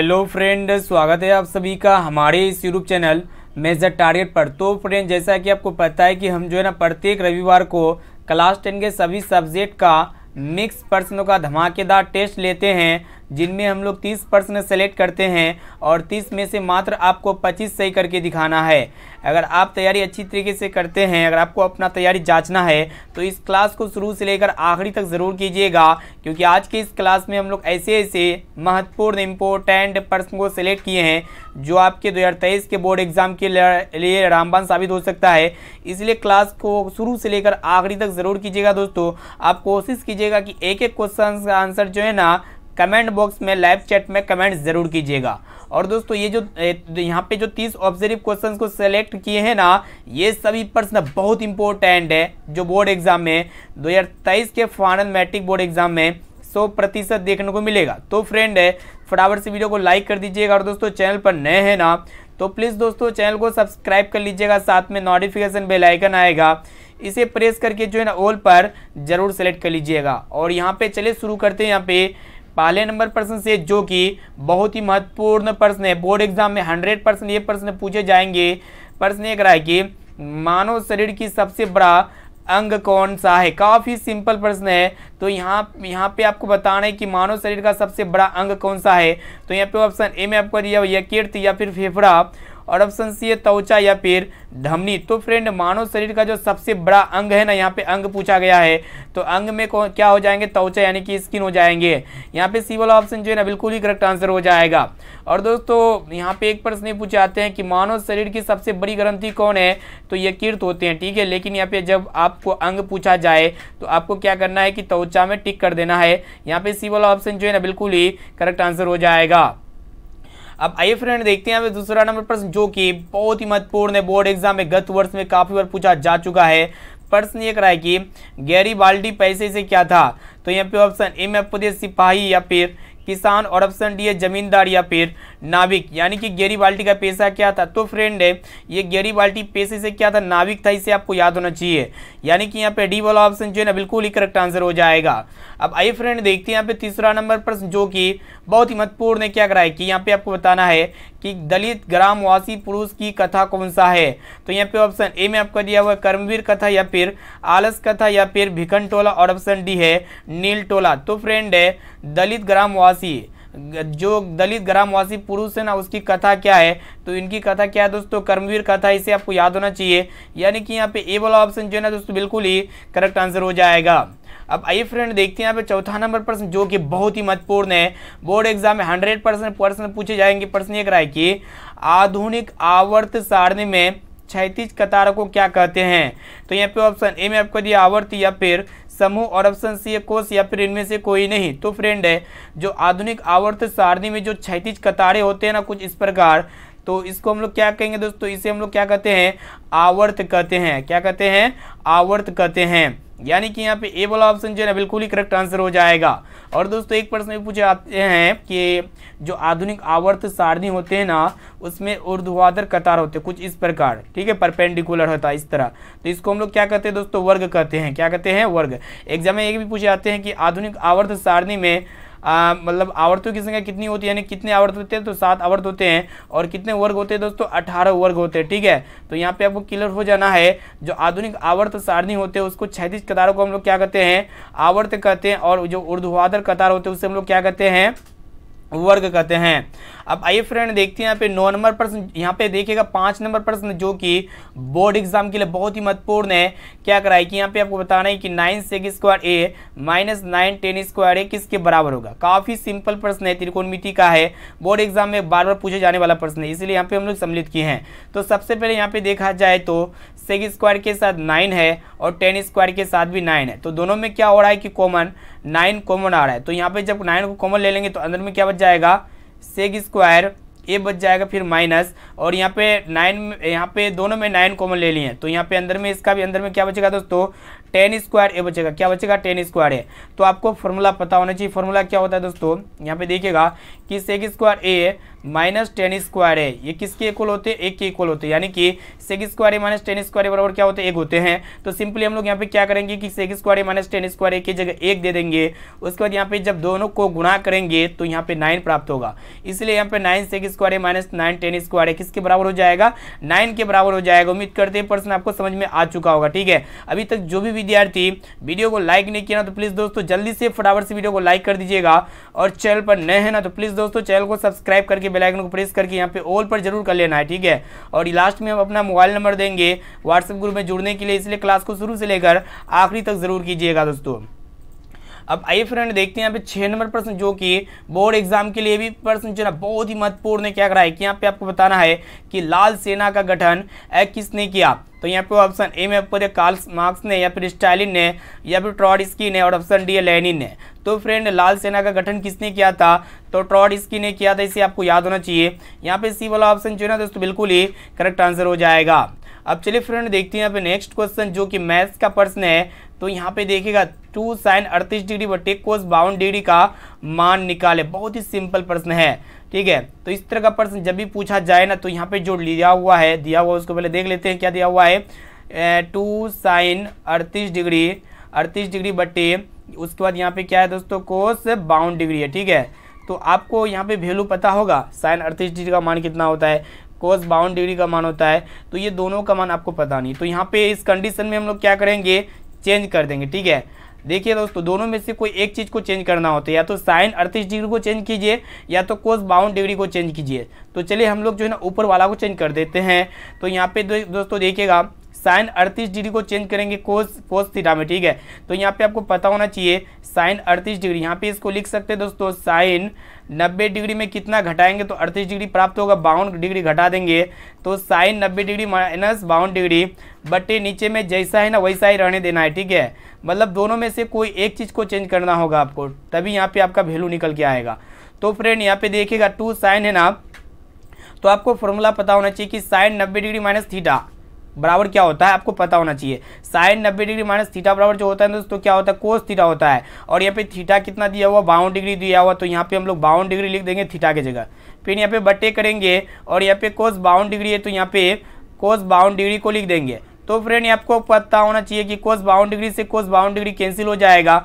hello friend स्वागत है आप सभी का हमारे इस यूट्यूब चैनल मेजर टारगेट पर तो फ्रेंड जैसा कि आपको पता है कि हम जो है ना प्रत्येक रविवार को क्लास टेन के सभी सब्जेक्ट का मिक्स प्रश्नों का धमाकेदार टेस्ट लेते हैं जिनमें हम लोग 30 प्रश्न सेलेक्ट करते हैं और 30 में से मात्र आपको 25 सही करके दिखाना है अगर आप तैयारी अच्छी तरीके से करते हैं अगर आपको अपना तैयारी जांचना है तो इस क्लास को शुरू से लेकर आखिरी तक ज़रूर कीजिएगा क्योंकि आज के इस क्लास में हम लोग ऐसे ऐसे महत्वपूर्ण इम्पोर्टेंट प्रश्न को सिलेक्ट किए हैं जो आपके दो के बोर्ड एग्ज़ाम के लिए रामबान साबित हो सकता है इसलिए क्लास को शुरू से लेकर आखिरी तक ज़रूर कीजिएगा दोस्तों आप कोशिश कीजिएगा कि एक एक क्वेश्चन का आंसर जो है ना कमेंट बॉक्स में लाइव चैट में कमेंट ज़रूर कीजिएगा और दोस्तों ये जो यहाँ पे जो तीस ऑब्जर्व क्वेश्चन को सेलेक्ट किए हैं ना ये सभी प्रश्न बहुत इंपॉर्टेंट है जो बोर्ड एग्जाम में 2023 के फाइनल मैट्रिक बोर्ड एग्जाम में सौ प्रतिशत देखने को मिलेगा तो फ्रेंड है फटाफट से वीडियो को लाइक कर दीजिएगा और दोस्तों चैनल पर नए हैं ना तो प्लीज़ दोस्तों चैनल को सब्सक्राइब कर लीजिएगा साथ में नोटिफिकेशन बेल आइकन आएगा इसे प्रेस करके जो है ना ऑल पर ज़रूर सेलेक्ट कर लीजिएगा और यहाँ पे चले शुरू करते हैं यहाँ पे पहले नंबर प्रश्न से जो कि बहुत ही महत्वपूर्ण प्रश्न है बोर्ड एग्जाम में हंड्रेड परसेंट ये प्रश्न पूछे जाएंगे प्रश्न ये करा है कि मानव शरीर की सबसे बड़ा अंग कौन सा है काफ़ी सिंपल प्रश्न है तो यहाँ यहाँ पे आपको बताना है कि मानव शरीर का सबसे बड़ा अंग कौन सा है तो यहाँ पे ऑप्शन ए में आपको दिया हुआ किर्त या फिर फेफड़ा और ऑप्शन सी है त्वचा या फिर धमनी तो फ्रेंड मानव शरीर का जो सबसे बड़ा अंग है ना यहाँ पे अंग पूछा गया है तो अंग में क्या हो जाएंगे त्वचा यानी कि स्किन हो जाएंगे यहाँ पे सी वाला ऑप्शन जो है ना बिल्कुल ही करेक्ट आंसर हो जाएगा और दोस्तों यहाँ पे एक प्रश्न पूछे आते हैं कि मानव शरीर की सबसे बड़ी ग्रंथि कौन है तो ये कीर्त होते हैं ठीक है लेकिन यहाँ पे जब आपको अंग पूछा जाए तो आपको क्या करना है कि त्वचा में टिक कर देना है यहाँ पे सी वाला ऑप्शन जो है ना बिल्कुल ही करेक्ट आंसर हो जाएगा अब आइए फ्रेंड देखते हैं दूसरा नंबर प्रश्न जो कि बहुत ही महत्वपूर्ण है बोर्ड एग्जाम में गत वर्ष में काफ़ी बार पूछा जा चुका है प्रश्न ये करा है कि गैरी बाल्टी पैसे से क्या था तो यहाँ पे ऑप्शन ए में आपको दे सिपाही या फिर किसान और ऑप्शन डी है जमींदार या फिर नाविक यानी कि गेरी बाल्टी का पेशा क्या था तो फ्रेंड है ये गेरी बाल्टी पेशे से क्या था नाविक था इसे आपको याद होना चाहिए यानी कि यहाँ पे डी वाला ऑप्शन जो है ना बिल्कुल ही करेक्ट आंसर हो जाएगा अब आई फ्रेंड देखते हैं यहाँ पे तीसरा नंबर प्रश्न जो कि बहुत ही महत्वपूर्ण है क्या कराए कि यहाँ पे आपको बताना है कि दलित ग्रामवासी पुरुष की कथा कौन सा है तो यहाँ पे ऑप्शन ए में आपका दिया हुआ कर्मवीर कथा या फिर आलस कथा या फिर भिकन टोला और ऑप्शन डी है नील टोला तो फ्रेंड है दलित ग्रामवासी ग्रामवासी जो दलित ग्रामवासी पुरुष है ना उसकी कथा क्या है तो इनकी कथा क्या है दोस्तों कर्मवीर कथा इसे आपको याद होना चाहिए यानी कि यहाँ पे ए वाला ऑप्शन जो है ना दोस्तों बिल्कुल ही करेक्ट आंसर हो जाएगा अब आई फ्रेंड देखते हैं यहाँ पे चौथा नंबर प्रश्न जो कि बहुत ही महत्वपूर्ण है बोर्ड एग्जाम में हंड्रेड परसेंट पूछे जाएंगे प्रश्न एक रहा है कि आधुनिक आवर्त सारणी में क्षैतिज कतारों को क्या कहते हैं तो यहाँ पे ऑप्शन ए में आपको दिया आवर्त या फिर समूह और ऑप्शन सी कोष या फिर इनमें से कोई नहीं तो फ्रेंड है जो आधुनिक आवर्त सारणी में जो क्षैतिज कतारे होते हैं ना कुछ इस प्रकार तो इसको हम लोग क्या कहेंगे दोस्तों इसे हम लोग क्या कहते हैं आवर्त कहते हैं क्या कहते हैं आवर्त कहते हैं यानी कि यहाँ पे ए वाला ऑप्शन जो है ना बिल्कुल ही करेक्ट आंसर हो जाएगा और दोस्तों एक प्रश्न भी पूछे आते हैं कि जो आधुनिक आवर्त सारणी होते हैं ना उसमें उर्ध्वाधर कतार होते हैं कुछ इस प्रकार ठीक है परपेंडिकुलर होता है इस तरह तो इसको हम लोग क्या कहते हैं दोस्तों वर्ग कहते हैं क्या कहते हैं वर्ग एग्जाम में ये भी पूछे आते हैं कि आधुनिक आवर्त सारणी में मतलब आवर्तों की संख्या कितनी होती है यानी कितने आवर्त होते हैं तो सात आवर्त होते हैं और कितने वर्ग होते हैं दोस्तों अठारह वर्ग होते हैं ठीक है तो यहाँ पे आपको क्लियर हो जाना है जो आधुनिक आवर्त सारणी होते हैं उसको छैतीस कतारों को हम लोग क्या कहते हैं आवर्त कहते हैं और जो उर्दुवादर कतार होते हैं उसे हम लोग क्या कहते हैं वर्ग कहते हैं अब आइए फ्रेंड देखते हैं यहाँ पे नौ नंबर प्रश्न यहाँ पे देखिएगा पाँच नंबर प्रश्न जो कि बोर्ड एग्जाम के लिए बहुत ही महत्वपूर्ण है क्या कराए कि यहाँ पे आपको बताना है कि nine sec square A minus nine tan square A किसके बराबर होगा काफ़ी सिंपल प्रश्न है त्रिकोणमिति का है बोर्ड एग्जाम में बार बार पूछे जाने वाला प्रश्न है इसलिए यहाँ पे हम लोग सम्मिलित किए हैं तो सबसे पहले यहाँ पे देखा जाए तो सेग स्क्वायर के साथ नाइन है और टेन स्क्वायर के साथ भी नाइन है तो दोनों में क्या हो रहा है कि कॉमन नाइन कॉमन आ रहा है तो यहाँ पे जब नाइन को कॉमन ले लेंगे तो अंदर में क्या बच जाएगा सेग स्क्वायर ए बच जाएगा फिर माइनस और यहाँ पे नाइन यहाँ पे दोनों में नाइन कॉमन ले लिए तो यहाँ पे अंदर में इसका भी अंदर में क्या बचेगा दोस्तों टेन स्क्वायर ए बचेगा क्या बचेगा टेन स्क्वायर है तो आपको फॉर्मूला पता होना चाहिए फॉर्मूला क्या होता है दोस्तों यहाँ पे देखिएगा कि sec square A minus tan square है ये किसके इक्वल होते हैं एक के इक्वल होते हैं यानी कि sec square A minus tan square बराबर क्या होते हैं एक होते हैं तो सिंपली हम लोग यहाँ पे क्या करेंगे कि sec square A minus tan square A की जगह एक दे देंगे उसके बाद यहाँ पे जब दोनों को गुणा करेंगे तो यहाँ पे नाइन प्राप्त होगा इसलिए यहाँ पे नाइन सेक स्क्वायर है माइनस नाइन टेन स्क्वायर है किसके बराबर हो जाएगा नाइन के बराबर हो जाएगा उम्मीद करते हैं पर्सन आपको समझ में आ चुका होगा ठीक है अभी तक जो भी विद्यार्थी वीडियो को लाइक नहीं किया ना तो प्लीज़ दोस्तों जल्दी से फटाफट से वीडियो को लाइक कर दीजिएगा और चैनल पर नए हैं ना तो प्लीज़ दोस्तों चैनल को सब्सक्राइब करके बेलाइकन को प्रेस करके यहाँ पे ऑल पर जरूर कर लेना है ठीक है और लास्ट में हम अपना मोबाइल नंबर देंगे व्हाट्सएप ग्रुप में जुड़ने के लिए इसलिए क्लास को शुरू से लेकर आखिरी तक जरूर कीजिएगा दोस्तों अब आइए फ्रेंड देखते हैं यहाँ पे छः नंबर प्रश्न जो कि बोर्ड एग्जाम के लिए भी प्रश्न जो ना बहुत ही महत्वपूर्ण ने क्या करा है कि यहाँ पे आपको बताना है कि लाल सेना का गठन किसने किया तो यहाँ पे ऑप्शन ए में आपको कार्ल मार्क्स ने या फिर स्टालिन ने या फिर ट्रॉडस्की ने और ऑप्शन डी लेनिन ने तो फ्रेंड लाल सेना का गठन किसने किया था तो ट्रॉडस्की ने किया था इसे आपको याद होना चाहिए यहाँ पे सी वाला ऑप्शन जो है ना दोस्तों बिल्कुल ही करेक्ट आंसर हो जाएगा अब चलिए फ्रेंड देखते हैं यहाँ पे नेक्स्ट क्वेश्चन जो कि मैथ्स का प्रश्न है तो यहाँ पे देखिएगा टू साइन अड़तीस डिग्री बटे कोस बावन डिग्री का मान निकाले बहुत ही सिंपल प्रश्न है ठीक है तो इस तरह का प्रश्न जब भी पूछा जाए ना तो यहाँ पे जो लिया हुआ है दिया हुआ उसको पहले देख लेते हैं क्या दिया हुआ है टू साइन अड़तीस डिग्री अड़तीस डिग्री बटे उसके बाद यहाँ पे क्या है दोस्तों कोस बावन डिग्री है ठीक है तो आपको यहाँ पे वैल्यू पता होगा साइन अड़तीस डिग्री का मान कितना होता है कोस बावन डिग्री का मान होता है तो ये दोनों का मान आपको पता नहीं तो यहाँ पे इस कंडीशन में हम लोग क्या करेंगे चेंज कर देंगे ठीक है देखिए दोस्तों दोनों में से कोई एक चीज़ को चेंज करना होता है या तो साइन अड़तीस डिग्री को चेंज कीजिए या तो कोस बावन डिग्री को चेंज कीजिए तो चलिए हम लोग जो है ना ऊपर वाला को चेंज कर देते हैं तो यहाँ पे दोस्तों देखिएगा साइन अड़तीस डिग्री को चेंज करेंगे कोस कोस थीटा में ठीक है तो यहाँ पे आपको पता होना चाहिए साइन अड़तीस डिग्री यहाँ पे इसको लिख सकते हैं दोस्तों साइन नब्बे डिग्री में कितना घटाएंगे तो अड़तीस डिग्री प्राप्त होगा बावन डिग्री घटा देंगे तो साइन नब्बे डिग्री माइनस बावन डिग्री बटे नीचे में जैसा है ना वैसा ही रहने देना है ठीक है मतलब दोनों में से कोई एक चीज़ को चेंज करना होगा आपको तभी यहाँ पे आपका वैल्यू निकल के आएगा तो फ्रेंड यहाँ पे देखिएगा टू साइन है ना तो आपको फॉर्मूला पता होना चाहिए कि साइन नब्बे डिग्री माइनस थीटा बराबर क्या होता है आपको पता होना चाहिए साइन नब्बे डिग्री माइनस थीटा बराबर जो होता है दोस्तों क्या होता है कोस थीटा होता है और यहाँ पे थीटा कितना दिया हुआ बावन डिग्री दिया हुआ तो यहाँ पे हम लोग बावन डिग्री लिख देंगे थीटा की जगह फिर यहाँ पे बट्टे करेंगे और यहाँ पे कोस बावन डिग्री है तो यहाँ पे कोस बावन डिग्री को लिख देंगे तो फ्रेंड आपको पता होना चाहिए कि कोस बावन डिग्री से कोस बावन डिग्री कैंसिल हो जाएगा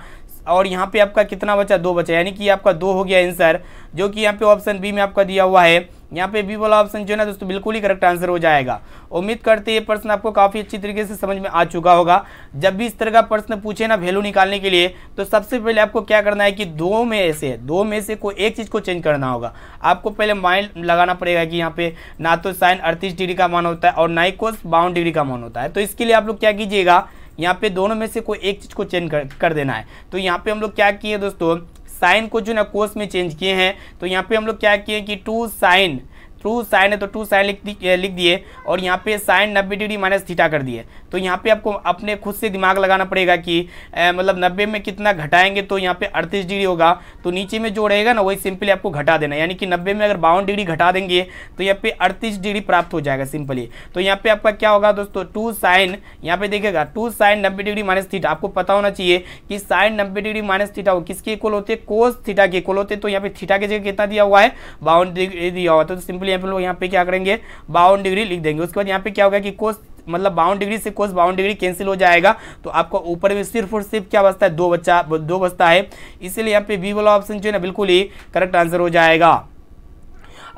और यहाँ पे आपका कितना बचा दो बचा यानी कि आपका दो हो गया आंसर जो कि यहाँ पे ऑप्शन बी में आपका दिया हुआ है यहाँ पे बी वाला ऑप्शन जो है ना दोस्तों बिल्कुल ही करेक्ट आंसर हो जाएगा उम्मीद करते ये प्रश्न आपको काफ़ी अच्छी तरीके से समझ में आ चुका होगा जब भी इस तरह का प्रश्न पूछे ना वैल्यू निकालने के लिए तो सबसे पहले आपको क्या करना है कि दो में से दो में से कोई एक चीज़ को चेंज करना होगा आपको पहले माइंड लगाना पड़ेगा कि यहाँ पे ना तो साइन अड़तीस डिग्री का मान होता है और ना ही कोस बावन डिग्री का मान होता है तो इसके लिए आप लोग क्या कीजिएगा यहाँ पे दोनों में से कोई एक चीज़ को चेंज कर, कर देना है तो यहाँ पे हम लोग क्या किए दोस्तों साइन को जो ना कोस में चेंज किए हैं तो यहाँ पे हम लोग क्या किए कि टू साइन ट्रू साइन है तो टू साइन लिख दिए लिख दिए और यहाँ पे साइन नब्बे डिग्री माइनस थीटा कर दिए तो यहाँ पे आपको अपने खुद से दिमाग लगाना पड़ेगा कि मतलब नब्बे में कितना घटाएंगे तो यहाँ पे अड़तीस डिग्री होगा तो नीचे में जो रहेगा ना वही सिंपली आपको घटा देना यानी कि नब्बे में अगर बावन डिग्री घटा देंगे तो यहाँ पे अड़तीस डिग्री प्राप्त हो जाएगा सिंपली तो यहाँ पे आपका क्या होगा दोस्तों टू साइन यहाँ पे देखेगा टू साइन नब्बे डिग्री माइनस थीटा आपको पता होना चाहिए कि साइन नब्बे डिग्री माइनस थीटा हो किसके इक्वल होते कोस थीटा के इक्वल होते तो यहाँ पे थीटा के जगह कितना दिया हुआ है बावन डिग्री दिया हुआ तो सिंपली यहाँ पे लोग यहाँ पे क्या करेंगे बावन डिग्री लिख देंगे उसके बाद यहाँ पे क्या होगा कि कोस मतलब बावन डिग्री से कोस बावन डिग्री कैंसिल हो जाएगा तो आपको ऊपर में सिर्फ और सिर्फ क्या बचता है दो बच्चा दो बचता है इसीलिए यहाँ पे बी वाला ऑप्शन जो है ना बिल्कुल ही करेक्ट आंसर हो जाएगा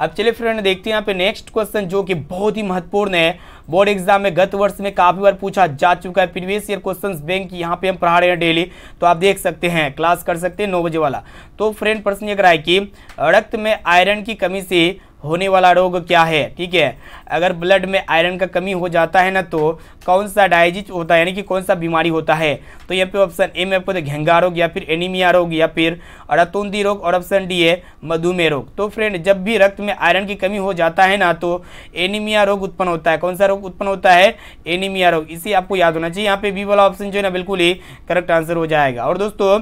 अब चलिए फ्रेंड देखते हैं यहाँ पे नेक्स्ट क्वेश्चन जो कि बहुत ही महत्वपूर्ण है बोर्ड एग्जाम में गत वर्ष में काफी बार पूछा जा चुका है प्रीवियस ईयर क्वेश्चंस बैंक यहाँ पे हम पढ़ा रहे हैं डेली तो आप देख सकते हैं क्लास कर सकते हैं नौ बजे वाला तो फ्रेंड प्रश्न ये कराए कि रक्त में आयरन की कमी से होने वाला रोग क्या है ठीक है अगर ब्लड में आयरन का कमी हो जाता है ना तो कौन सा डायजिज होता है यानी कि कौन सा बीमारी होता है तो यहाँ पे ऑप्शन ए में आपको तो घेंगा रोग या फिर एनीमिया रोग या फिर रतूंदी रोग और ऑप्शन डी है मधुमेह रोग तो फ्रेंड जब भी रक्त में आयरन की कमी हो जाता है ना तो एनीमिया रोग उत्पन्न होता है कौन सा रोग उत्पन्न होता है एनीमिया रोग इसे आपको याद होना चाहिए यहाँ पे बी वाला ऑप्शन जो है ना बिल्कुल ही करेक्ट आंसर हो जाएगा और दोस्तों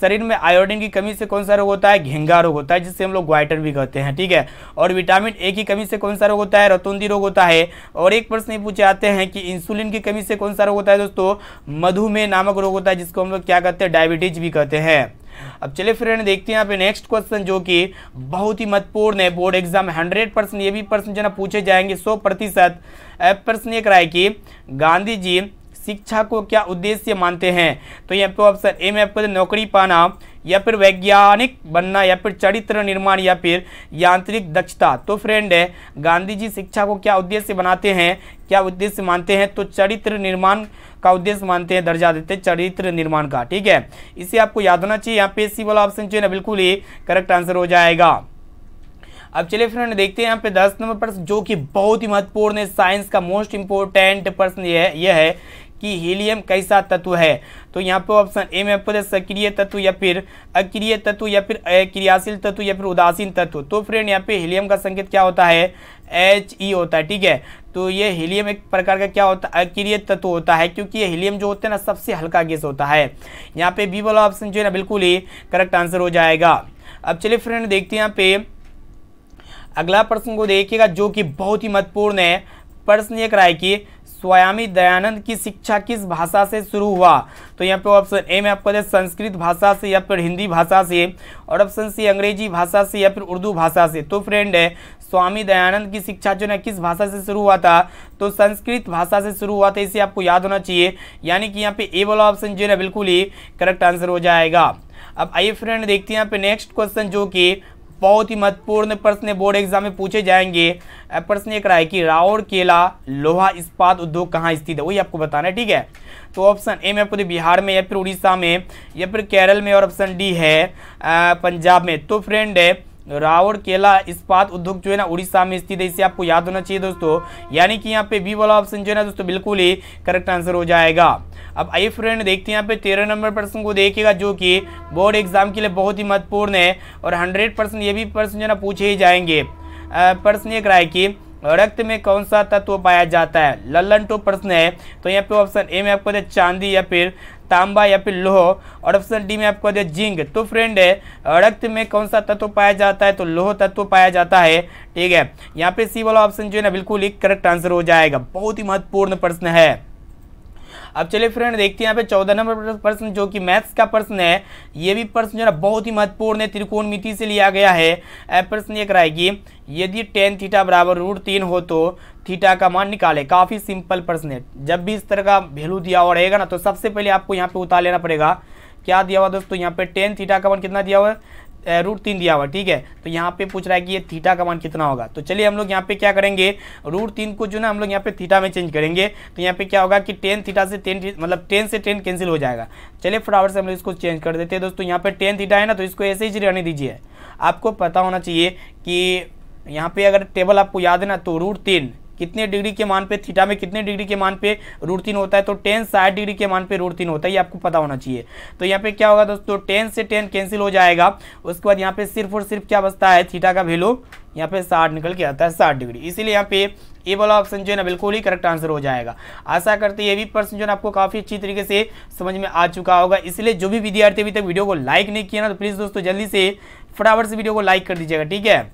शरीर में आयोडीन की कमी से कौन सा रोग होता है घेंगा रोग होता है जिससे हम लोग ग्वाइटर भी कहते हैं ठीक है और विटामिन ए की कमी से कौन सा रोग होता है रतुंदी रोग होता है और एक प्रश्न ये पूछे आते हैं कि इंसुलिन की कमी से कौन सा रोग होता है दोस्तों मधुमेह नामक रोग होता है जिसको हम लोग क्या कहते हैं डायबिटीज भी कहते हैं अब चलिए फ्रेंड देखते हैं पे नेक्स्ट क्वेश्चन जो कि बहुत ही महत्वपूर्ण है बोर्ड एग्जाम हंड्रेड परसेंट ये भी प्रश्न जो ना पूछे जाएंगे सौ प्रतिशत प्रश्न ये कराए कि गांधी जी शिक्षा को क्या उद्देश्य मानते हैं तो यहाँ पे ऑप्शन ए में आपको नौकरी पाना या फिर वैज्ञानिक बनना या फिर चरित्र निर्माण या फिर यांत्रिक दक्षता तो फ्रेंड है गांधी जी शिक्षा को क्या उद्देश्य बनाते हैं क्या उद्देश्य मानते हैं तो चरित्र निर्माण का उद्देश्य मानते हैं दर्जा देते हैं चरित्र निर्माण का ठीक है इसे आपको याद होना चाहिए यहाँ पे सी वाला ऑप्शन जो है ना बिल्कुल ही करेक्ट आंसर हो जाएगा अब चलिए फ्रेंड देखते हैं यहाँ पे दस नंबर प्रश्न जो कि बहुत ही महत्वपूर्ण है साइंस का मोस्ट इंपोर्टेंट प्रश्न यह है कि हीलियम कैसा तत्व है तो यहाँ पर ऑप्शन ए में आपको सक्रिय तत्व या फिर अक्रिय तत्व या फिर क्रियाशील तत्व या फिर उदासीन तत्व तो फ्रेंड यहाँ पे हीलियम का संकेत क्या होता है एच ई e होता है ठीक है तो ये हीलियम एक प्रकार का क्या होता है अक्रिय तत्व होता है क्योंकि ये हीलियम जो होता है ना सबसे हल्का गैस होता है यहाँ पे बी वाला ऑप्शन जो है ना बिल्कुल ही करेक्ट आंसर हो जाएगा अब चलिए फ्रेंड देखते हैं यहाँ पे अगला प्रश्न को देखिएगा जो कि बहुत ही महत्वपूर्ण है प्रश्न ये कराए कि स्वामी दयानंद की शिक्षा किस भाषा से शुरू हुआ तो यहाँ पे ऑप्शन ए में आपको संस्कृत भाषा से या फिर हिंदी भाषा से और ऑप्शन सी अंग्रेजी भाषा से या फिर उर्दू भाषा से तो फ्रेंड है स्वामी दयानंद की शिक्षा जो है किस भाषा से शुरू हुआ था तो संस्कृत भाषा से शुरू हुआ था इसे आपको याद होना चाहिए यानी कि यहाँ पे ए वाला ऑप्शन जो है बिल्कुल ही करेक्ट आंसर हो जाएगा अब आइए फ्रेंड देखते हैं यहाँ पे नेक्स्ट क्वेश्चन जो कि बहुत ही महत्वपूर्ण प्रश्न बोर्ड एग्जाम में पूछे जाएंगे प्रश्न एक रहा है कि राउर केला लोहा इस्पात उद्योग कहाँ स्थित है वही आपको बताना है ठीक है तो ऑप्शन ए में आपको तो बिहार में या फिर उड़ीसा में या फिर केरल में और ऑप्शन डी है पंजाब में तो फ्रेंड है रावड़ केला इस्पात उद्योग जो है ना उड़ीसा में स्थित है इसे आपको याद होना चाहिए दोस्तों यानी कि यहाँ पे बी वाला ऑप्शन जो है ना दोस्तों बिल्कुल ही करेक्ट आंसर हो जाएगा अब आई फ्रेंड देखते हैं यहाँ पे तेरह नंबर प्रश्न को देखिएगा जो कि बोर्ड एग्जाम के लिए बहुत ही महत्वपूर्ण है और हंड्रेड परसेंट ये भी प्रश्न जो है ना पूछे ही जाएंगे प्रश्न ये कराए कि रक्त में कौन सा तत्व पाया जाता है लल्लन टू प्रश्न है तो यहाँ पे ऑप्शन ए में आपको चांदी या फिर तांबा या फिर लोह और ऑप्शन डी में आपको दिया जिंक तो फ्रेंड रक्त में कौन सा तत्व पाया जाता है तो लोह तत्व पाया जाता है ठीक है यहाँ पे सी वाला ऑप्शन जो है ना बिल्कुल ही करेक्ट आंसर हो जाएगा बहुत ही महत्वपूर्ण प्रश्न है अब चलिए फ्रेंड देखते हैं यहाँ पे चौदह नंबर प्रश्न जो कि मैथ्स का प्रश्न है ये भी प्रश्न जो है बहुत ही महत्वपूर्ण है मिति से लिया गया है प्रश्न ये कराएगी यदि टेन थीटा बराबर रूट तीन हो तो थीटा का मान निकाले काफ़ी सिंपल प्रश्न है जब भी इस तरह का वैल्यू दिया हुआ रहेगा ना तो सबसे पहले आपको यहाँ पे उतार लेना पड़ेगा क्या दिया हुआ दोस्तों यहाँ पे टेन थीटा का मान कितना दिया हुआ है रूट तीन दिया हुआ ठीक है तो यहाँ पे पूछ रहा है कि ये थीटा का मान कितना होगा तो चलिए हम लोग यहाँ पे क्या करेंगे रूट तीन को जो ना हम लोग यहाँ पे थीटा में चेंज करेंगे तो यहाँ पे क्या होगा कि टेन थीटा से टेन मतलब टेन से टेन कैंसिल हो जाएगा चलिए फटाफट से हम लोग इसको चेंज कर देते हैं दोस्तों यहाँ पे टेन थीटा है ना तो इसको ऐसे ही रहने दीजिए आपको पता होना चाहिए कि यहाँ पे अगर टेबल आपको याद है ना तो रूट तीन कितने डिग्री के मान पे थीटा में कितने डिग्री के मान पे रूट तीन होता है तो टेन साठ डिग्री के मान पे रूट तीन होता है ये आपको पता होना चाहिए तो यहाँ पे क्या होगा दोस्तों टेन से टेन कैंसिल हो जाएगा उसके बाद यहाँ पे सिर्फ और सिर्फ क्या बचता है थीटा का वैल्यू यहाँ पे साठ निकल के आता है साठ डिग्री इसीलिए यहाँ पे ये वाला ऑप्शन जो है ना बिल्कुल ही करेक्ट आंसर हो जाएगा आशा करते ये भी प्रश्न जो है आपको काफ़ी अच्छी तरीके से समझ में आ चुका होगा इसलिए जो भी विद्यार्थी अभी तक वीडियो को लाइक नहीं किया ना तो प्लीज़ दोस्तों जल्दी से फटाफट से वीडियो को लाइक कर दीजिएगा ठीक है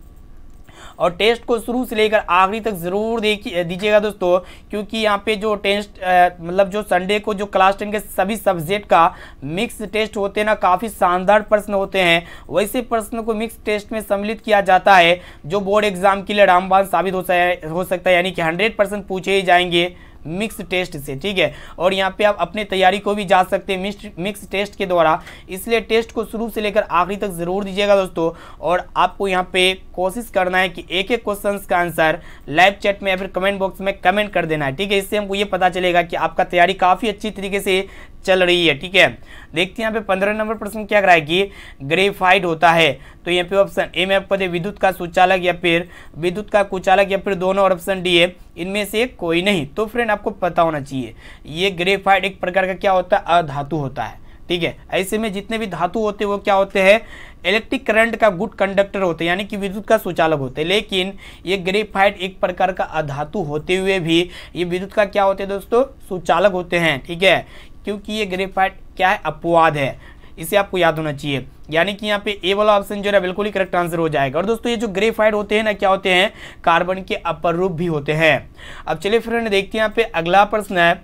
और टेस्ट को शुरू से लेकर आखिरी तक ज़रूर देखिए दीजिएगा दोस्तों क्योंकि यहाँ पे जो टेस्ट मतलब जो संडे को जो क्लास टेन के सभी सब्जेक्ट का मिक्स टेस्ट होते हैं ना काफ़ी शानदार प्रश्न होते हैं वैसे प्रश्न को मिक्स टेस्ट में सम्मिलित किया जाता है जो बोर्ड एग्जाम के लिए रामबान साबित हो सकता है यानी कि हंड्रेड पूछे ही जाएंगे मिक्स टेस्ट से ठीक है और यहाँ पे आप अपने तैयारी को भी जा सकते हैं मिक्स टेस्ट के द्वारा इसलिए टेस्ट को शुरू से लेकर आखिरी तक ज़रूर दीजिएगा दोस्तों और आपको यहाँ पे कोशिश करना है कि एक एक क्वेश्चन का आंसर लाइव चैट में या फिर कमेंट बॉक्स में कमेंट कर देना है ठीक है इससे हमको ये पता चलेगा कि आपका तैयारी काफ़ी अच्छी तरीके से चल रही है ठीक है देखते हैं यहाँ पे पंद्रह नंबर प्रश्न क्या कराया कि ग्रेफाइट होता है तो यहाँ पे ऑप्शन ए में आपको विद्युत का सुचालक या फिर विद्युत का कुचालक या फिर दोनों और ऑप्शन डी है इनमें से कोई नहीं तो फ्रेंड आपको पता होना चाहिए ये ग्रेफाइट एक प्रकार का क्या होता है अधातु होता है ठीक है ऐसे में जितने भी धातु होते हैं वो क्या होते हैं इलेक्ट्रिक करंट का गुड कंडक्टर होते हैं यानी कि विद्युत का सुचालक होते हैं लेकिन ये ग्रेफाइट एक प्रकार का अधातु होते हुए भी ये विद्युत का क्या होते हैं दोस्तों सुचालक होते हैं ठीक है क्योंकि ये ग्रेफाइट क्या है अपवाद है इसे आपको याद होना चाहिए यानी कि यहाँ पे ए वाला ऑप्शन जो है बिल्कुल ही करेक्ट आंसर हो जाएगा और दोस्तों ये जो ग्रेफाइड होते हैं ना क्या होते हैं कार्बन के अपर रूप भी होते हैं अब चलिए फ्रेंड देखते हैं यहाँ पे अगला प्रश्न है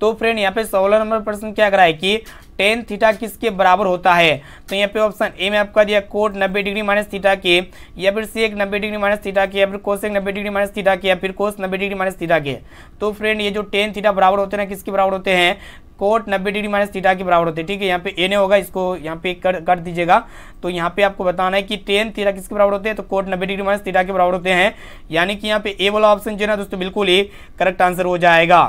तो फ्रेंड यहाँ पे सोलह नंबर प्रश्न क्या करा है कि टेन थीटा किसके बराबर होता है तो यहाँ पे ऑप्शन ए में आपका दिया कोट नब्बे डिग्री माइनस थीटा के या फिर एक नब्बे डिग्री माइनस थीटा के या फिर एक नब्बे डिग्री माइनस थीटा के या फिर कोस नब्बे डिग्री माइनस थीटा के तो फ्रेंड ये जो टेन थीटा बराबर होते हैं किसके बराबर होते हैं कोट नब्बे डिग्री माइनस थीटा के बराबर होते हैं ठीक है यहाँ पे ए ने होगा इसको यहाँ पे कर कर दीजिएगा तो यहाँ पे आपको बताना है कि टेन थीटा किसके बराबर होते हैं तो कोट नब्बे डिग्री माइनस थीटा के बराबर होते हैं यानी कि यहाँ पे ए वाला ऑप्शन जो है ना दोस्तों बिल्कुल ही करेक्ट आंसर हो जाएगा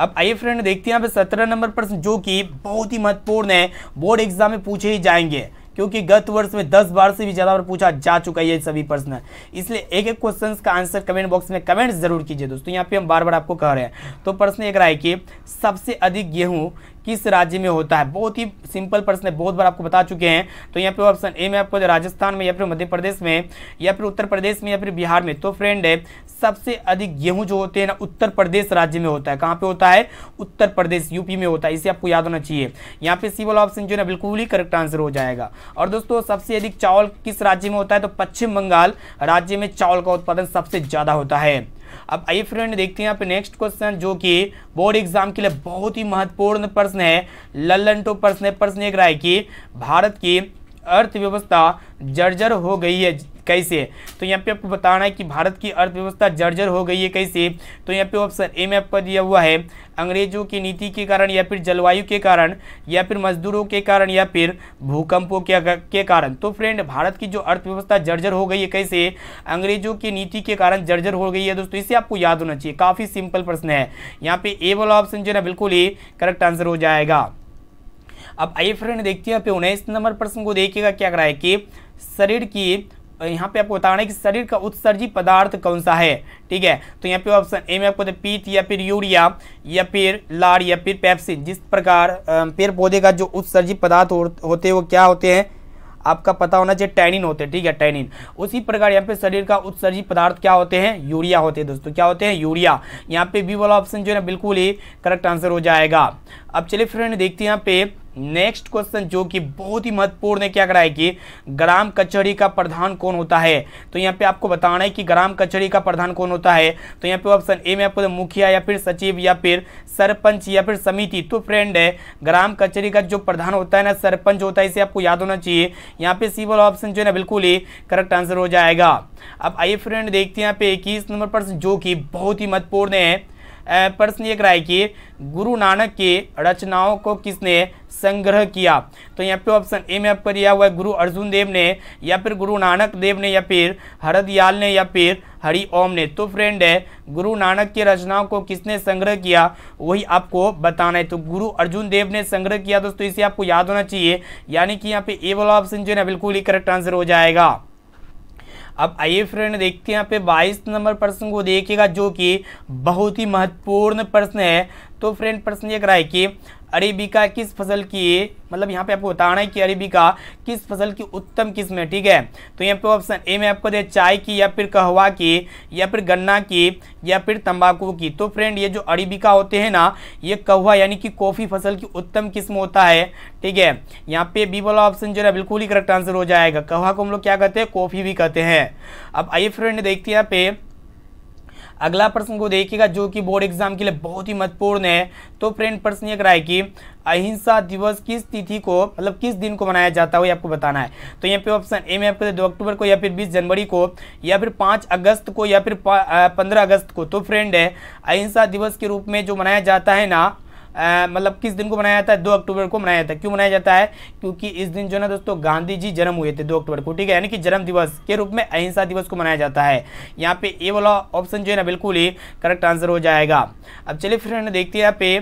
अब आइए फ्रेंड देखते हैं यहाँ पे सत्रह नंबर प्रश्न जो कि बहुत ही महत्वपूर्ण है बोर्ड एग्जाम में पूछे ही जाएंगे क्योंकि गत वर्ष में दस बार से भी ज़्यादा बार पूछा जा चुका है ये सभी प्रश्न इसलिए एक एक क्वेश्चन का आंसर कमेंट बॉक्स में कमेंट जरूर कीजिए दोस्तों यहाँ पे हम बार बार आपको कह रहे हैं तो प्रश्न एक रहा है कि सबसे अधिक गेहूं किस राज्य में होता है बहुत ही सिंपल प्रश्न है बहुत बार आपको बता चुके हैं तो यहाँ पे ऑप्शन ए में आपको राजस्थान में या फिर मध्य प्रदेश में या फिर उत्तर प्रदेश में या फिर बिहार में तो फ्रेंड है सबसे अधिक गेहूं जो होते हैं ना उत्तर प्रदेश राज्य में होता है कहाँ पे होता है उत्तर प्रदेश यूपी में होता है इसे आपको याद होना चाहिए यहाँ पे सी वाला ऑप्शन जो है ना बिल्कुल ही करेक्ट आंसर हो जाएगा और दोस्तों सबसे अधिक चावल किस राज्य में होता है तो पश्चिम बंगाल राज्य में चावल का उत्पादन सबसे ज़्यादा होता है अब आइए फ्रेंड देखते हैं यहाँ पे नेक्स्ट क्वेश्चन जो कि बोर्ड एग्जाम के लिए बहुत ही महत्वपूर्ण प्रश्न है लल्लन टू प्रश्न प्रश्न एक रहा है कि भारत की अर्थव्यवस्था जर्जर हो गई है कैसे तो यहाँ पे आपको बताना है कि भारत की अर्थव्यवस्था जर्जर हो गई है कैसे तो यहाँ पे ऑप्शन ए में आपका दिया हुआ है अंग्रेजों की नीति के कारण या फिर जलवायु के कारण या फिर मजदूरों के कारण या फिर भूकंपों के, के कारण तो फ्रेंड भारत की जो अर्थव्यवस्था जर्जर हो गई है कैसे अंग्रेजों की नीति के कारण जर्जर हो गई है दोस्तों इसे आपको याद होना चाहिए काफ़ी सिंपल प्रश्न है यहाँ पे ए वाला ऑप्शन जो है ना बिल्कुल ही करेक्ट आंसर हो जाएगा अब आइए फ्रेंड देखते हैं यहाँ पे उन्नीस नंबर प्रश्न को देखिएगा क्या करा है कि शरीर की तो यहाँ पे आपको बताना है कि शरीर का उत्सर्जी पदार्थ कौन सा है ठीक है तो यहाँ पे ऑप्शन ए में आपको तो पीत या फिर यूरिया या फिर लार या फिर पैप्सिन जिस प्रकार पेड़ पौधे का जो उत्सर्जी पदार्थ होते हैं वो क्या होते हैं आपका पता होना चाहिए टैनिन होते हैं ठीक है टैनिन उसी प्रकार यहाँ पे शरीर का उत्सर्जित पदार्थ क्या होते हैं यूरिया होते हैं दोस्तों क्या होते हैं यूरिया यहाँ पे बी वाला ऑप्शन जो है ना बिल्कुल ही करेक्ट आंसर हो जाएगा अब चलिए फ्रेंड देखते हैं यहाँ पे नेक्स्ट क्वेश्चन जो कि बहुत ही महत्वपूर्ण है क्या करा है कि ग्राम कचहरी का प्रधान कौन होता है तो यहाँ पे आपको बताना है कि ग्राम कचहरी का प्रधान कौन होता है तो यहाँ पे ऑप्शन ए में आपको मुखिया या फिर सचिव या फिर सरपंच या फिर समिति तो फ्रेंड है ग्राम कचहरी का जो प्रधान होता है ना सरपंच होता है इसे आपको याद होना चाहिए यहाँ पे सी वाला ऑप्शन जो है ना बिल्कुल ही करेक्ट आंसर हो जाएगा अब आइए फ्रेंड देखते हैं यहाँ पे इक्कीस नंबर प्रश्न जो कि बहुत ही महत्वपूर्ण है प्रश्न ये कराए कि गुरु नानक की रचनाओं को किसने संग्रह किया तो यहाँ पे ऑप्शन ए में आपको दिया हुआ है गुरु अर्जुन देव ने या फिर गुरु नानक देव ने या फिर हरदयाल ने या फिर हरि ओम ने तो फ्रेंड है गुरु नानक की रचनाओं को किसने संग्रह किया वही आपको बताना है तो गुरु अर्जुन देव ने संग्रह किया दोस्तों इसे आपको याद होना चाहिए यानी कि यहाँ पे ए वाला ऑप्शन जो है ना बिल्कुल ही करेक्ट आंसर हो जाएगा अब आइए फ्रेंड देखते हैं यहाँ पे 22 नंबर प्रश्न को देखिएगा जो कि बहुत ही महत्वपूर्ण प्रश्न है तो फ्रेंड प्रश्न ये कराए कि अरेबिका किस फसल की मतलब यहाँ पे आपको बताना है कि अरेबिका किस फसल की उत्तम किस्म है ठीक है तो यहाँ पे ऑप्शन ए में आपको दे चाय की या फिर कहवा की या फिर गन्ना की या फिर तंबाकू की तो फ्रेंड ये जो अरेबिका होते हैं ना ये कहवा यानी कि कॉफ़ी फसल की उत्तम किस्म होता है ठीक है यहाँ पे बी वाला ऑप्शन जो है बिल्कुल ही करेक्ट आंसर हो जाएगा कहवा को हम लोग क्या कहते हैं कॉफ़ी भी कहते हैं अब आइए फ्रेंड देखते हैं यहाँ पे अगला प्रश्न को देखिएगा जो कि बोर्ड एग्जाम के लिए बहुत ही महत्वपूर्ण है तो फ्रेंड प्रश्न ये कराए कि अहिंसा दिवस किस तिथि को मतलब किस दिन को मनाया जाता है ये आपको बताना है तो यहाँ पे ऑप्शन ए में आपको दो अक्टूबर को या फिर बीस जनवरी को या फिर पाँच अगस्त को या फिर पंद्रह अगस्त को तो फ्रेंड है अहिंसा दिवस के रूप में जो मनाया जाता है ना मतलब किस दिन को मनाया जाता है दो अक्टूबर को मनाया जाता है क्यों मनाया जाता है क्योंकि इस दिन जो है ना दोस्तों गांधी जी जन्म हुए थे दो अक्टूबर को ठीक है यानी कि जन्म दिवस के रूप में अहिंसा दिवस को मनाया जाता है यहाँ पे ए वाला ऑप्शन जो है ना बिल्कुल ही करेक्ट आंसर हो जाएगा अब चलिए फिर देखते हैं यहाँ पे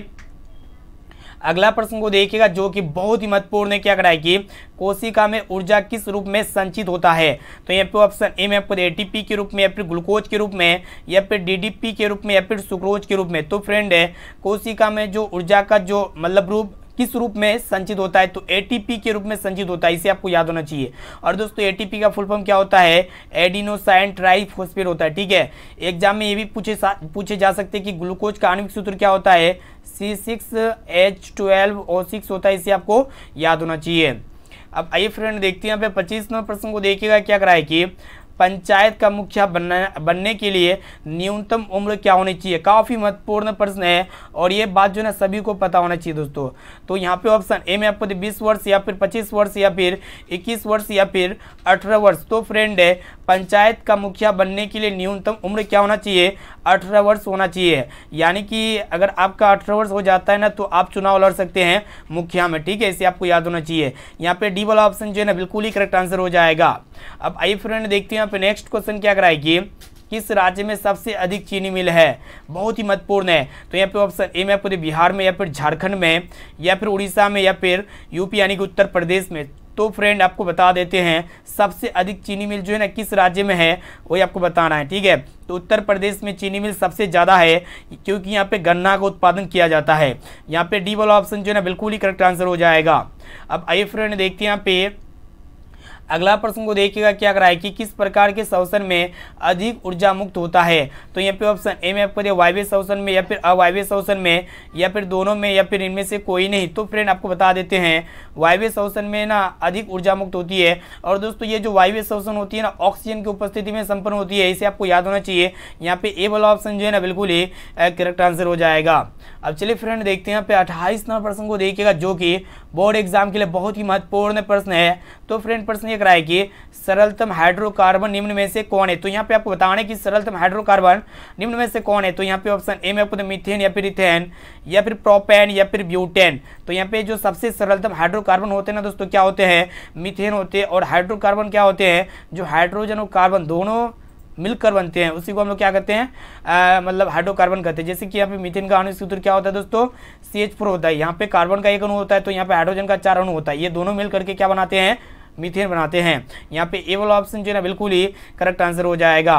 अगला प्रश्न को देखिएगा जो कि बहुत ही महत्वपूर्ण है क्या कराए कि कोशिका में ऊर्जा किस रूप में संचित होता है तो यहाँ पे ऑप्शन ए में आपको एटीपी के रूप में या फिर ग्लूकोज के रूप में या फिर पी के रूप में या फिर सुक्रोज के रूप में तो फ्रेंड है कोशिका में जो ऊर्जा का जो मतलब रूप किस रूप में संचित होता है तो एटीपी के रूप में संचित होता है इसे आपको याद होना चाहिए और दोस्तों एटीपी का फुल फॉर्म क्या होता है एडिनोसाइन ट्राइफोस्फेट होता है ठीक है एग्जाम में ये भी पूछे पूछे जा सकते हैं कि ग्लूकोज का आणविक सूत्र क्या होता है C6H12O6 six H twelve O six होता है इसे आपको याद होना चाहिए अब आइए फ्रेंड देखते हैं यहाँ पे पच्चीस नंबर प्रश्न को देखिएगा क्या कराए कि पंचायत का मुखिया बनना बनने के लिए न्यूनतम उम्र क्या होनी चाहिए काफ़ी महत्वपूर्ण प्रश्न है और ये बात जो है सभी को पता होना चाहिए दोस्तों तो यहाँ पे ऑप्शन ए में आपको बीस वर्ष या फिर पच्चीस वर्ष या फिर इक्कीस वर्ष या फिर अठारह वर्ष तो फ्रेंड है पंचायत का मुखिया बनने के लिए न्यूनतम उम्र क्या होना चाहिए अठारह वर्ष होना चाहिए यानी कि अगर आपका अठारह वर्ष हो जाता है ना तो आप चुनाव लड़ सकते हैं मुखिया में ठीक है इसे आपको याद होना चाहिए यहाँ पे डी वाला ऑप्शन जो है ना बिल्कुल ही करेक्ट आंसर हो जाएगा अब आई फ्रेंड देखते हैं यहाँ पे नेक्स्ट क्वेश्चन क्या कराएगी किस राज्य में सबसे अधिक चीनी मिल है बहुत ही महत्वपूर्ण है तो यहाँ पे ऑप्शन ए में पूरे बिहार में या फिर झारखंड में या फिर उड़ीसा में या फिर यूपी यानी कि उत्तर प्रदेश में तो फ्रेंड आपको बता देते हैं सबसे अधिक चीनी मिल जो है ना किस राज्य में है वही आपको बताना है ठीक है तो उत्तर प्रदेश में चीनी मिल सबसे ज़्यादा है क्योंकि यहाँ पे गन्ना का उत्पादन किया जाता है यहाँ पे डी वाला ऑप्शन जो है ना बिल्कुल ही करेक्ट आंसर हो जाएगा अब आइए फ्रेंड देखते हैं यहाँ पे अगला प्रश्न को देखिएगा क्या कराए कि किस प्रकार के शवसन में अधिक ऊर्जा मुक्त होता है तो यहाँ पे ऑप्शन ए में आपको वायव्य शवसन में या फिर अवायव्य शवसन में या फिर दोनों में या फिर इनमें से कोई नहीं तो फ्रेंड आपको बता देते हैं वायव्य शवसन में ना अधिक ऊर्जा मुक्त होती है और दोस्तों ये जो वायव्य शवसन होती है ना ऑक्सीजन की उपस्थिति में संपन्न होती है इसे आपको याद होना चाहिए यहाँ पे ए वाला ऑप्शन जो है ना बिल्कुल ही करेक्ट आंसर हो जाएगा अब चलिए फ्रेंड देखते हैं यहाँ पे अट्ठाईस नंबर प्रश्न को देखिएगा जो कि बोर्ड एग्जाम के लिए बहुत ही महत्वपूर्ण प्रश्न है तो फ्रेंड प्रश्न ये लग रहा है कि सरलतम हाइड्रोकार्बन निम्न में से कौन है तो यहाँ पे आपको बताना है कि सरलतम हाइड्रोकार्बन निम्न में से कौन है तो यहाँ पे ऑप्शन ए में आपको तो मिथेन या फिर इथेन या फिर प्रोपेन या फिर ब्यूटेन तो यहाँ पे जो सबसे सरलतम हाइड्रोकार्बन होते हैं ना दोस्तों क्या होते हैं मिथेन होते हैं और हाइड्रोकार्बन क्या होते हैं जो हाइड्रोजन और कार्बन दोनों मिलकर बनते हैं उसी को हम लोग क्या कहते हैं मतलब हाइड्रोकार्बन कहते हैं जैसे कि यहाँ पे मिथेन का अणु सूत्र क्या होता है दोस्तों सी एच फोर होता है यहाँ पे कार्बन का एक अणु होता है तो यहाँ पे हाइड्रोजन का चार अणु होता है ये दोनों मिलकर के क्या बनाते हैं मीथेन बनाते हैं यहाँ पे ए वाला ऑप्शन जो है ना बिल्कुल ही करेक्ट आंसर हो जाएगा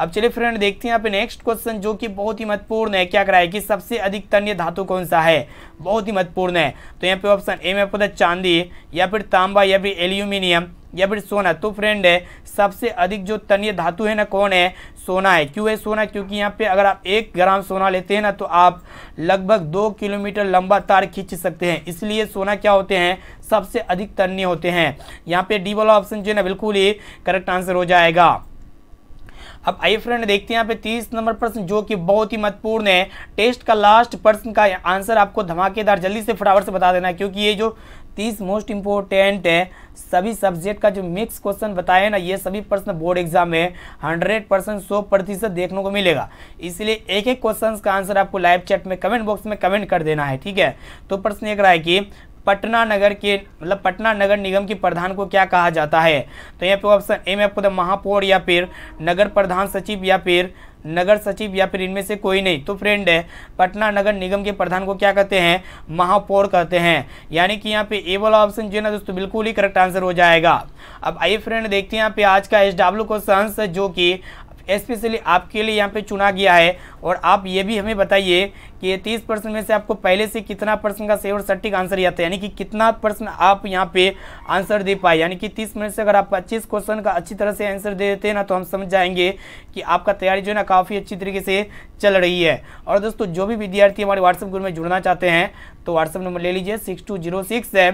अब चलिए फ्रेंड देखते हैं यहाँ पे नेक्स्ट क्वेश्चन जो कि बहुत ही महत्वपूर्ण है क्या कराए कि सबसे अधिक तन्य धातु कौन सा है बहुत ही महत्वपूर्ण है तो यहाँ पे ऑप्शन ए में आपको चांदी या फिर तांबा या फिर एल्यूमिनियम या फिर सोना तो फ्रेंड है सबसे अधिक जो तनीय धातु है ना कौन है सोना है क्यों है सोना क्योंकि यहाँ पे अगर आप एक ग्राम सोना लेते हैं ना तो आप लगभग दो किलोमीटर लंबा तार खींच सकते हैं इसलिए सोना क्या होते हैं सबसे अधिक तन्य होते हैं यहाँ पे डी वाला ऑप्शन जो है ना बिल्कुल ही करेक्ट आंसर हो जाएगा अब आई फ्रेंड देखते हैं यहाँ पे तीस नंबर प्रश्न जो कि बहुत ही महत्वपूर्ण है टेस्ट का लास्ट प्रश्न का आंसर आपको धमाकेदार जल्दी से फटाफट से बता देना क्योंकि ये जो तीस मोस्ट इम्पोर्टेंट सभी सब्जेक्ट का जो मिक्स क्वेश्चन बताए ना ये सभी प्रश्न बोर्ड एग्जाम में हंड्रेड परसेंट सौ प्रतिशत देखने को मिलेगा इसलिए एक एक क्वेश्चन का आंसर आपको लाइव चैट में कमेंट बॉक्स में कमेंट कर देना है ठीक है तो प्रश्न एक रहा है कि पटना नगर के मतलब पटना नगर निगम के प्रधान को क्या कहा जाता है तो यहाँ पे ऑप्शन ए में आपको महापौर या फिर नगर प्रधान सचिव या फिर नगर सचिव या फिर इनमें से कोई नहीं तो फ्रेंड है पटना नगर निगम के प्रधान को क्या कहते हैं महापौर कहते हैं यानी कि यहाँ पे ए वाला ऑप्शन जो है ना दोस्तों बिल्कुल ही करेक्ट आंसर हो जाएगा अब आइए फ्रेंड देखते हैं यहाँ पे आज का एस डब्ल्यू क्वेश्चन जो कि स्पेशली आपके लिए यहाँ पे चुना गया है और आप ये भी हमें बताइए कि तीस परसेंट में से आपको पहले से कितना परसेंट का सही और सटीक आंसर आता है यानी कि कितना परसेंट आप यहाँ पे आंसर दे पाए यानी कि तीस मिनट से अगर आप पच्चीस क्वेश्चन का अच्छी तरह से आंसर दे देते हैं ना तो हम समझ जाएंगे कि आपका तैयारी जो है ना काफ़ी अच्छी तरीके से चल रही है और दोस्तों जो भी विद्यार्थी हमारे व्हाट्सएप ग्रुप में जुड़ना चाहते हैं तो व्हाट्सएप नंबर ले लीजिए सिक्स टू जीरो सिक्स है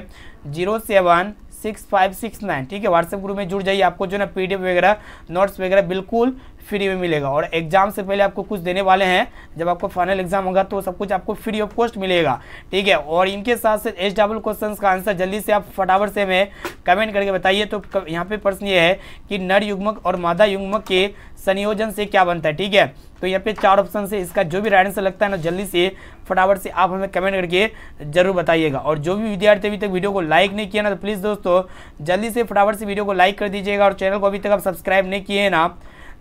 zero seven six five six nine ठीक है व्हाट्सएप ग्रुप में जुड़ जाइए आपको जो है ना पी वगैरह नोट्स वगैरह बिल्कुल फ्री में मिलेगा और एग्जाम से पहले आपको कुछ देने वाले हैं जब आपको फाइनल एग्जाम होगा तो सब कुछ आपको फ्री ऑफ कॉस्ट मिलेगा ठीक है और इनके साथ साथ एच डबल क्वेश्चन का आंसर जल्दी से आप फटाफट से हमें कमेंट करके बताइए तो यहाँ पे प्रश्न ये है कि नर युग्मक और मादा युग्मक के संयोजन से क्या बनता है ठीक है तो यहाँ पे चार ऑप्शन से इसका जो भी राइट आंसर लगता है ना जल्दी से फटाफट से आप हमें कमेंट करके जरूर बताइएगा और जो भी विद्यार्थी अभी तक वीडियो को लाइक नहीं किया ना तो प्लीज़ दोस्तों जल्दी से फटाफट से वीडियो को लाइक कर दीजिएगा और चैनल को अभी तक आप सब्सक्राइब नहीं किए ना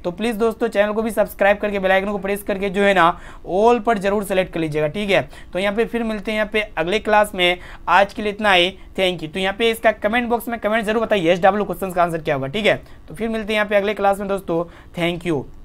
तो प्लीज़ दोस्तों चैनल को भी सब्सक्राइब करके बेलाइकन को प्रेस करके जो है ना ऑल पर जरूर सेलेक्ट कर लीजिएगा ठीक है तो यहाँ पे फिर मिलते हैं यहाँ पे अगले क्लास में आज के लिए इतना ही थैंक यू तो यहाँ पे इसका कमेंट बॉक्स में कमेंट जरूर बताइए एस डब्ल्यू क्वेश्चन का आंसर क्या होगा ठीक है तो फिर मिलते हैं यहाँ पे अगले क्लास में दोस्तों थैंक यू